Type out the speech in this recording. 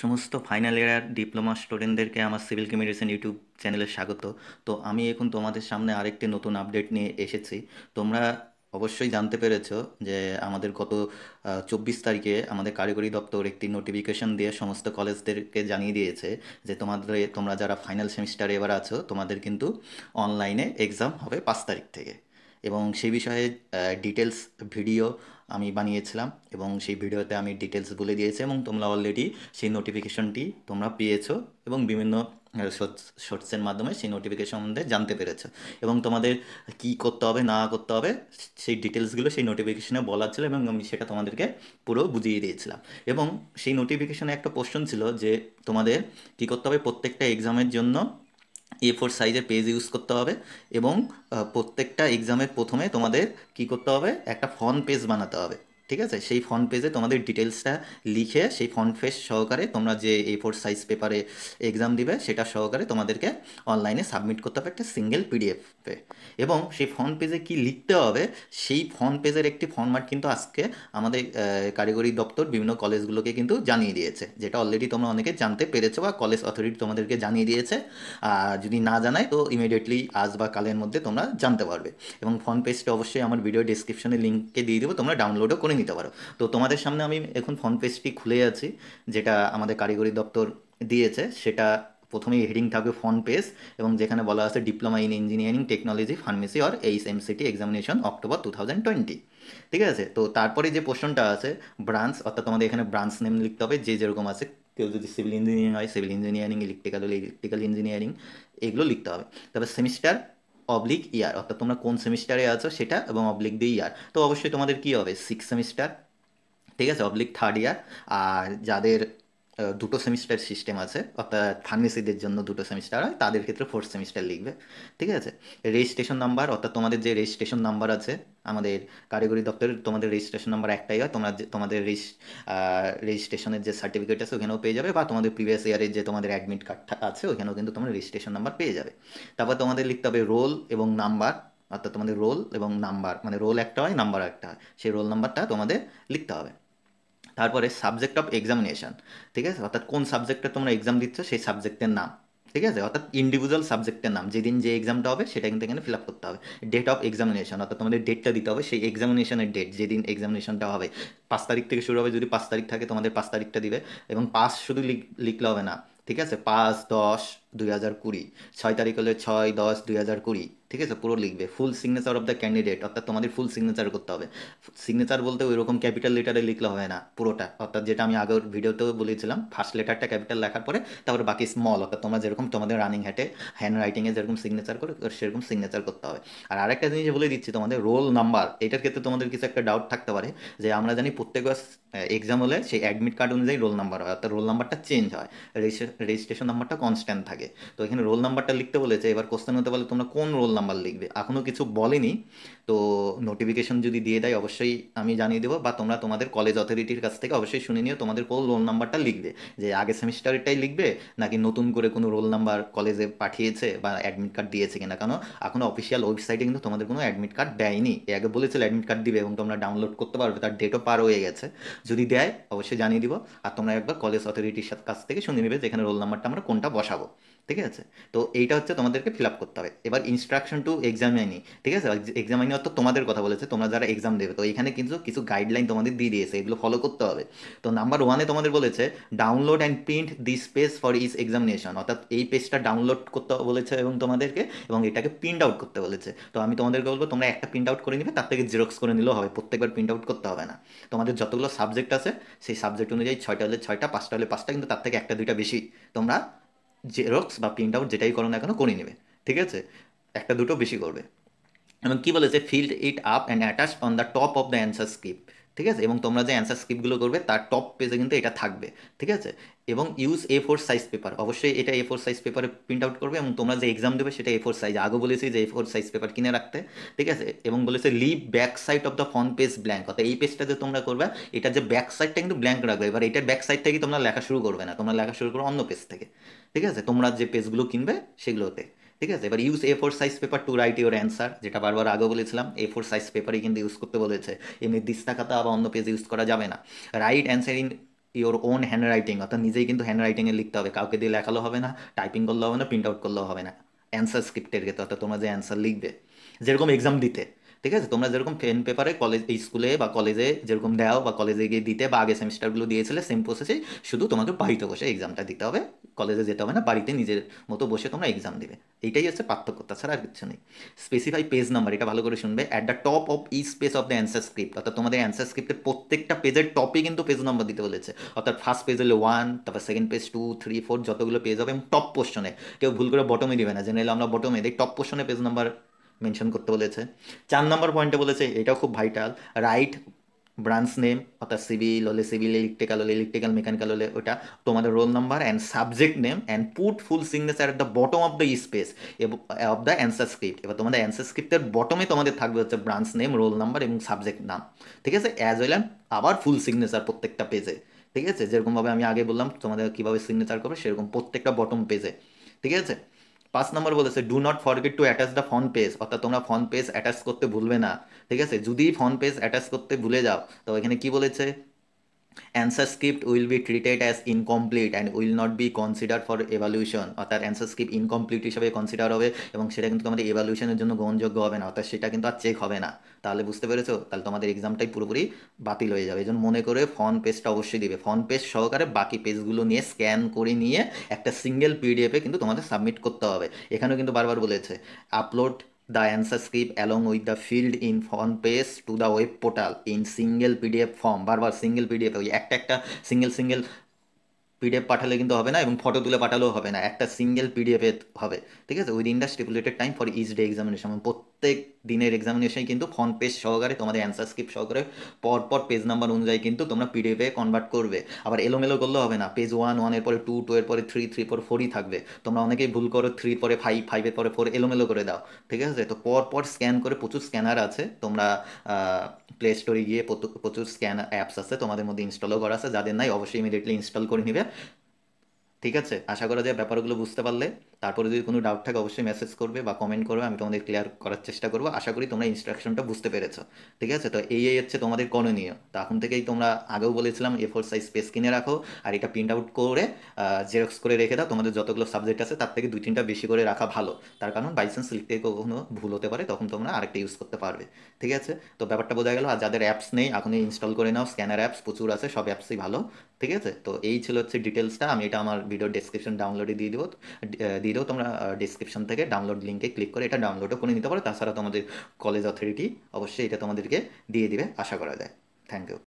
সমস্ত final year diploma স্টুডেন্টদেরকে আমার সিভিল মেডিসিন ইউটিউব চ্যানেলে স্বাগত তো আমি এখন তোমাদের সামনে আরেকটি নতুন আপডেট নিয়ে এসেছি তোমরা অবশ্যই জানতে পেরেছ যে আমাদের গত চব্বিশ তারিখে আমাদের কারিগরি দপ্তর একটি নোটিফিকেশন দিয়ে সমস্ত কলেজদেরকে জানিয়ে দিয়েছে যে তোমাদের তোমরা যারা ফাইনাল সেমিস্টারে এবার আছো তোমাদের কিন্তু অনলাইনে এক্সাম হবে পাঁচ তারিখ থেকে এবং সেই বিষয়ে ডিটেলস ভিডিও আমি বানিয়েছিলাম এবং সেই ভিডিওতে আমি ডিটেলস বলে দিয়েছি এবং তোমরা অলরেডি সেই নোটিফিকেশনটি তোমরা পেয়েছো এবং বিভিন্ন শর্টসের মাধ্যমে সেই নোটিফিকেশন সম্বন্ধে জানতে পেরেছো এবং তোমাদের কি করতে হবে না করতে হবে সেই ডিটেলসগুলো সেই নোটিফিকেশনে বলা ছিল এবং আমি সেটা তোমাদেরকে পুরো বুঝিয়ে দিয়েছিলাম এবং সেই নোটিফিকেশনে একটা কোশ্চেন ছিল যে তোমাদের কি করতে হবে প্রত্যেকটা এক্সামের জন্য এ ফোর সাইজের পেজ ইউজ করতে হবে এবং প্রত্যেকটা এক্সামের প্রথমে তোমাদের কি করতে হবে একটা ফন পেজ বানাতে হবে ঠিক আছে সেই ফ্রন্ট পেজে তোমাদের ডিটেলসটা লিখে সেই ফ্রন্ট পেজ সহকারে তোমরা যে এ ফোর সাইজ পেপারে এক্সাম দিবে সেটা সহকারে তোমাদেরকে অনলাইনে সাবমিট করতে হবে একটা সিঙ্গেল পিডিএফে এবং সেই ফ্রন্ট পেজে কি লিখতে হবে সেই ফ্রন্ট পেজের একটি ফর্মাট কিন্তু আজকে আমাদের কারিগরি দপ্তর বিভিন্ন কলেজগুলোকে কিন্তু জানিয়ে দিয়েছে যেটা অলরেডি তোমরা অনেকে জানতে পেরেছো বা কলেজ অথরিটি তোমাদেরকে জানিয়ে দিয়েছে আর যদি না জানায় তো ইমিডিয়েটলি আজ বা কালের মধ্যে তোমরা জানতে পারবে এবং ফ্রন্ট পেজটা অবশ্যই আমার ভিডিও ডিসক্রিপশনে লিঙ্কে দিয়ে দেবো তোমরা ডাউনলোডও করে নিতে পারো তো তোমাদের সামনে আমি এখন ফোন পেজটি খুলে আছি যেটা আমাদের কারিগরি দপ্তর দিয়েছে সেটা প্রথমেই হেডিং থাকবে ফোন পেজ এবং যেখানে বলা আছে diploma in engineering technology pharmacy or H M C T examination October two thousand twenty ঠিক আছে তো তারপরে যে পোর্শনটা আছে ব্রাঞ্চ অর্থাৎ তোমাদের এখানে ব্রাঞ্চ নেম লিখতে হবে যে যেরকম আছে কেউ যদি সিভিল ইঞ্জিনিয়ারিং হয় civil engineering electrical electrical engineering এগুলো লিখতে হবে তারপর সেমিস্টার অবলিক ইয়ার অর্থাৎ তোমরা কোন সেমিস্টারে আছো সেটা এবং অবলিক দি ইয়ার তো অবশ্যই তোমাদের কী হবে সিক্স সেমিস্টার ঠিক আছে অবলিক থার্ড ইয়ার আর যাদের দুটো সেমিস্টার সিস্টেম আছে অর্থাৎ ফার্মেসিদের জন্য দুটো সেমিস্টার হয় তাদের ক্ষেত্রে ফোর্থ সেমিস্টার লিখবে ঠিক আছে রেজিস্ট্রেশন নাম্বার অর্থাৎ তোমাদের যে রেজিস্ট্রেশন নাম্বার আছে আমাদের কারিগরি দপ্তরের তোমাদের রেজিস্ট্রেশন নাম্বার একটাই হয় তোমরা তোমাদের রেজিস্ট্রেশনের যে সার্টিফিকেট আছে ওখানেও পেয়ে যাবে বা তোমাদের প্রিভিয়াস ইয়ারের যে তোমাদের অ্যাডমিট কার্ডটা আছে ওখানেও কিন্তু তোমার রেজিস্ট্রেশন নাম্বার পেয়ে যাবে তারপর তোমাদের লিখতে হবে রোল এবং নাম্বার অর্থাৎ তোমাদের রোল এবং নাম্বার মানে রোল একটা হয় নাম্বার একটা হয় সেই রোল নাম্বারটা তোমাদের লিখতে হবে তারপরে সাবজেক্ট অফ এক্সামিনেশান ঠিক আছে অর্থাৎ কোন সাবজেক্টে তোমরা এক্সাম দিচ্ছ সেই সাবজেক্টের নাম ঠিক আছে অর্থাৎ ইন্ডিভিজুয়াল সাবজেক্টের নাম যেদিন যে এক্সামটা হবে সেটা কিন্তু এখানে ফিল আপ করতে হবে ডেট অফ এক্সামিনেশন অর্থাৎ তোমাদের ডেটটা দিতে হবে সেই এক্সামিনেশনের ডেট যেদিন এক্সামিনেশনটা হবে পাঁচ তারিখ থেকে শুরু হবে যদি পাঁচ তারিখ থাকে তোমাদের পাঁচ তারিখটা দিবে এবং পাস শুধু লিখলে হবে না ঠিক আছে পাঁচ দশ দুই হাজার কুড়ি ছয় তারিখ হলে ছয় দশ দুই হাজার কুড়ি ঠিক আছে পুরো লিখবে full signature of the candidate অর্থাৎ তোমাদের ফুল সিগনেচার করতে হবে সিগনেচার বলতে ওই রকম ক্যাপিটাল লেটারে লিখলে হবে না পুরোটা অর্থাৎ যেটা আমি আগের ভিডিওতেও বলেছিলাম ফার্স্ট লেটারটা ক্যাপিটাল লেখার পরে তারপরে বাকি স্মল অর্থাৎ তোমরা যেরকম তোমাদের রানিং হ্যাটে হ্যান্ড রাইটিংয়ে যেরকম সিগনেচার করে সেরকম সিগনেচার করতে হবে আর আরেকটা জিনিস বলে দিচ্ছি তোমাদের রোল নাম্বার এটার ক্ষেত্রে তোমাদের কিছু একটা ডাউট থাকতে পারে যে আমরা জানি প্রত্যেকবার এক্সাম হলে সেই অ্যাডমিট কার্ড অনুযায়ী রোল নাম্বার হয় অর্থাৎ রোল নাম্বারটা চেঞ্জ হয় রেজিস্ট্রেশন নাম্বারটা কনস্ট্যান্ট থাকে তো এখানে রোল নাম্বারটা লিখতে বলেছে এবার কোশ্চেন হতে পারে তোমরা কোন রোল নাম্বার লিখবে এখনও কিছু বলেনি তো নোটিফিকেশন যদি দিয়ে দেয় অবশ্যই আমি জানিয়ে দেবো বা তোমরা তোমাদের কলেজ অথরিটির কাছ থেকে অবশ্যই শুনে নিও তোমাদের কোন রোল নাম্বারটা লিখবে যে আগের সেমিস্টারেরটাই লিখবে নাকি নতুন করে কোনো রোল নাম্বার কলেজে পাঠিয়েছে বা অ্যাডমিট কার্ড দিয়েছে কিনা কারণ এখনও অফিসিয়াল ওয়েবসাইটে কিন্তু তোমাদের কোনো অ্যাডমিট কার্ড দেয়নি এ আগে বলেছিল অ্যাডমিট কার্ড দিবে এবং তোমরা ডাউনলোড করতে পারবে তার ডেটও পার হয়ে গেছে যদি দেয় অবশ্যই জানিয়ে দিব আর তোমরা একবার কলেজ অথরিটির সাথে কাছ থেকে শুনে নেবে যেখানে রোল নাম্বারটা আমরা কোনটা বসাবো ঠিক আছে তো এইটা হচ্ছে তোমাদেরকে ফিল আপ করতে হবে এবার ইনস্ট্রাকশন ইন্ট্রোডাকশন টু এক্সাম আইনি ঠিক আছে এক্সাম আইনি অর্থাৎ তোমাদের কথা বলেছে তোমরা যারা এক্সাম দেবে তো এখানে কিন্তু কিছু গাইডলাইন তোমাদের দিয়ে দিয়েছে এগুলো ফলো করতে হবে তো নাম্বার ওয়ানে তোমাদের বলেছে download and print this page for this examination অর্থাৎ এই পেজটা ডাউনলোড করতে বলেছে এবং তোমাদেরকে এবং এটাকে প্রিন্ট আউট করতে বলেছে তো আমি তোমাদেরকে বলবো তোমরা একটা প্রিন্ট আউট করে নিবে তার থেকে জেরক্স করে নিলেও হবে প্রত্যেকবার প্রিন্ট আউট করতে হবে না তোমাদের যতগুলো সাবজেক্ট আছে সেই সাবজেক্ট অনুযায়ী ছয়টা হলে ছয়টা পাঁচটা হলে পাঁচটা কিন্তু তার থেকে একটা দুইটা বেশি তোমরা জেরক্স বা প্রিন্ট আউট যেটাই করো না এখনও করে নেবে ঠিক আছে একটা দুটো বেশি করবে এবং কি বলেছে filled it up and attach on the top of the answer script ঠিক আছে এবং তোমরা যে অ্যান্সার স্ক্রিপগুলো করবে তার টপ পেজে কিন্তু এটা থাকবে ঠিক আছে এবং use A four size paper অবশ্যই এটা এ ফোর সাইজ পেপারে প্রিন্ট আউট করবে এবং তোমরা যে এক্সাম দেবে সেটা এ ফোর সাইজ আগে বলেছি যে এ ফোর সাইজ পেপার কিনে রাখতে ঠিক আছে এবং বলেছে leave back side of the front page blank অর্থাৎ এই পেজটা যে তোমরা করবে এটা যে ব্যাক সাইডটা কিন্তু ব্ল্যাঙ্ক রাখবে এবার এটার ব্যাক সাইড থেকে তোমরা লেখা শুরু করবে না তোমরা লেখা শুরু করবে অন্য পেজ থেকে ঠিক আছে তোমরা যে পেজগুলো কিনবে সেগুলোতে ঠিক আছে এবার use A four size paper to write your answer যেটা বারবার আগে বলেছিলাম এ ফোর সাইজ পেপারই কিন্তু ইউজ করতে বলেছে এমনি দিস্তা খাতা বা অন্য পেজ ইউজ করা যাবে না write answer in your own handwriting অর্থাৎ নিজেই কিন্তু হ্যান্ড রাইটিংয়ে লিখতে হবে কাউকে দিয়ে লেখালো হবে না টাইপিং করলে হবে না প্রিন্ট আউট করলেও হবে না অ্যান্সার স্ক্রিপ্টের ক্ষেত্রে অর্থাৎ তোমরা যে অ্যান্সার লিখবে যেরকম এক্সাম দিতে ঠিক আছে তোমরা যেরকম পেন পেপারে কলেজ স্কুলে বা কলেজে যেরকম দেও বা কলেজে গিয়ে দিতে বা আগে সেমিস্টারগুলো দিয়েছিলে সেম প্রসেসে শুধু তোমাকে বাড়িতে বসে এক্সামটা দিতে হবে কলেজে যেতে হবে না বাড়িতে নিজের মতো বসে তোমরা এক্সাম দেবে এইটাই হচ্ছে পার্থক্য তাছাড়া আর কিছু নেই স্পেসিফাই পেজ নাম্বার এটা ভালো করে শুনবে at the top of this page of the answer script অর্থাৎ তোমাদের অ্যান্সার স্ক্রিপ্টের প্রত্যেকটা পেজের টপে কিন্তু পেজ নাম্বার দিতে বলেছে অর্থাৎ ফার্স্ট পেজ হলে ওয়ান তারপর second page two three four যতগুলো পেজ হবে এবং টপ পোশনে কেউ ভুল করে বটমে দিবে না জেনারেলি আমরা বটমে দিই টপ পোশনে পেজ নাম্বার মেনশন করতে বলেছে চার নম্বর পয়েন্টে বলেছে এটাও খুব ভাইটাল রাইট ব্রাঞ্চ নেম অর্থাৎ সিভিল হলে সিভিল ইলেকট্রিক্যাল হলে ইলেকট্রিক্যাল মেকানিক্যাল হলে ওটা তোমাদের roll number and subject name and put full signature at the bottom of the space of the answer script এবার তোমাদের অ্যান্সার স্ক্রিপ্টের বটমে তোমাদের থাকবে হচ্ছে ব্রাঞ্চ নেম রোল নাম্বার এবং সাবজেক্ট নাম ঠিক আছে অ্যাজ ওয়েল অ্যান্ড আবার ফুল সিগনেচার প্রত্যেকটা পেজে ঠিক আছে যেরকমভাবে আমি আগে বললাম তোমাদের কীভাবে সিগনেচার করবে সেরকম প্রত্যেকটা বটম পেজে ঠিক আছে পাঁচ নম্বর বলেছে do not forget to attach the front page অর্থাৎ তোমরা ফন পেজ অ্যাটাচ করতে ভুলবে না ঠিক আছে যদি ফন পেজ অ্যাটাচ করতে ভুলে যাও তো এখানে কি বলেছে answer script will be treated as incomplete and will not be consider for evaluation অর্থাৎ অ্যান্সার script ইনকমপ্লিট হিসেবে কনসিডার হবে এবং সেটা কিন্তু আমাদের এভালিউশনের জন্য গ্রহণযোগ্য হবে না অর্থাৎ সেটা কিন্তু আর চেক হবে না তাহলে বুঝতে পেরেছো তাহলে তোমাদের এক্সামটাই পুরোপুরি বাতিল হয়ে যাবে এই জন্য মনে করে ফন পেজটা অবশ্যই দিবে ফন পেজ সহকারে বাকি পেজগুলো নিয়ে স্ক্যান করে নিয়ে একটা সিঙ্গেল পিডিএফে কিন্তু তোমাদের সাবমিট করতে হবে এখানেও কিন্তু বারবার বলেছে upload The answer script along with the field in front page to the web portal in single PDF form বারবার single PDF act act একটা uh, single single পিডিএফ পাঠালে কিন্তু হবে না এবং ফটো তুলে পাঠালেও হবে না একটা সিঙ্গেল পিডিএফ হবে ঠিক আছে within the stipulated time for each day examination প্রত্যেক দিনের এক্সামিনেশনে কিন্তু ফ্রন্ট পেজ সহকারে তোমাদের অ্যান্সার স্ক্রিপ্ট সহকারে পরপর পেজ নাম্বার অনুযায়ী কিন্তু তোমরা পিডিএফে কনভার্ট করবে আবার এলোমেলো করলে হবে না পেজ ওয়ান ওয়ানের পরে টু টু এর পরে থ্রি থ্রি ফোর ফোরই থাকবে তোমরা অনেকেই ভুল করো থ্রির পরে ফাইভ ফাইভের পরে ফোর এলোমেলো করে দাও ঠিক আছে তো পরপর স্ক্যান করে প্রচুর স্ক্যানার আছে তোমরা প্লে স্টোরে গিয়ে প্রচুর স্ক্যান অ্যাপস আছে তোমাদের মধ্যে ইনস্টলও করা আছে যাদের নাই অবশ্যই ইমিডিয়েটলি ইনস্টল করে নিবে ঠিক আছে আশা করা যায় ব্যাপারগুলো বুঝতে পারলে তারপরে যদি কোনো ডাউট থাকে অবশ্যই মেসেজ করবে বা কমেন্ট করবে আমি তোমাদের ক্লিয়ার করার চেষ্টা করবো আশা করি তোমরা ইনস্ট্রাকশনটা বুঝতে পেরেছো ঠিক আছে তো এই এই হচ্ছে তোমাদের করণীয় তো এখন থেকেই তোমরা আগেও বলেছিলাম এ ফোর সাইজ স্পেস কিনে রাখো আর এটা প্রিন্ট আউট করে জেরক্স করে রেখে দাও তোমাদের যতগুলো সাবজেক্ট আছে তার থেকে দুই তিনটা বেশি করে রাখা ভালো তার কারণ বাইচান্স লিখতে কখনো ভুল হতে পারে তখন তোমরা আরেকটা ইউজ করতে পারবে ঠিক আছে তো ব্যাপারটা বোঝা গেল আর যাদের অ্যাপস নেই এখনই ইনস্টল করে নাও স্ক্যানার অ্যাপস প্রচুর আছে সব অ্যাপসই ভালো ঠিক আছে তো এই ছিল হচ্ছে ডিটেলসটা আমি এটা আমার ভিডিও ডেসক্রিপশন ডাউনলোডে দিয়ে দিব দিয়ে ভিডিও তোমরা ডিসক্রিপশন থেকে ডাউনলোড লিঙ্কে ক্লিক করে এটা ডাউনলোডও করে নিতে পারো তাছাড়া তোমাদের কলেজ অথরিটি অবশ্যই এটা তোমাদেরকে দিয়ে দিবে আশা করা যায় থ্যাংক ইউ